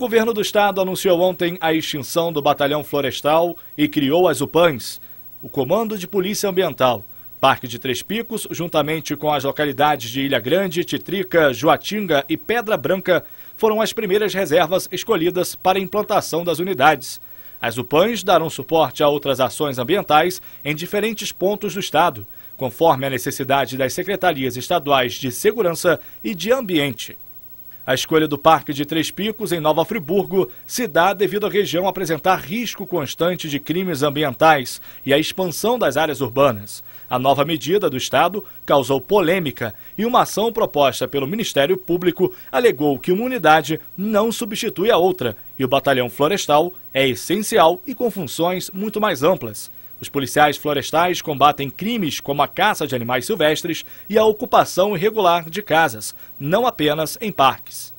O governo do estado anunciou ontem a extinção do Batalhão Florestal e criou as UPANs, o Comando de Polícia Ambiental. Parque de Três Picos, juntamente com as localidades de Ilha Grande, Titrica, Joatinga e Pedra Branca, foram as primeiras reservas escolhidas para a implantação das unidades. As UPANs darão suporte a outras ações ambientais em diferentes pontos do estado, conforme a necessidade das secretarias estaduais de Segurança e de Ambiente. A escolha do Parque de Três Picos, em Nova Friburgo, se dá devido à região apresentar risco constante de crimes ambientais e à expansão das áreas urbanas. A nova medida do Estado causou polêmica e uma ação proposta pelo Ministério Público alegou que uma unidade não substitui a outra e o Batalhão Florestal é essencial e com funções muito mais amplas. Os policiais florestais combatem crimes como a caça de animais silvestres e a ocupação irregular de casas, não apenas em parques.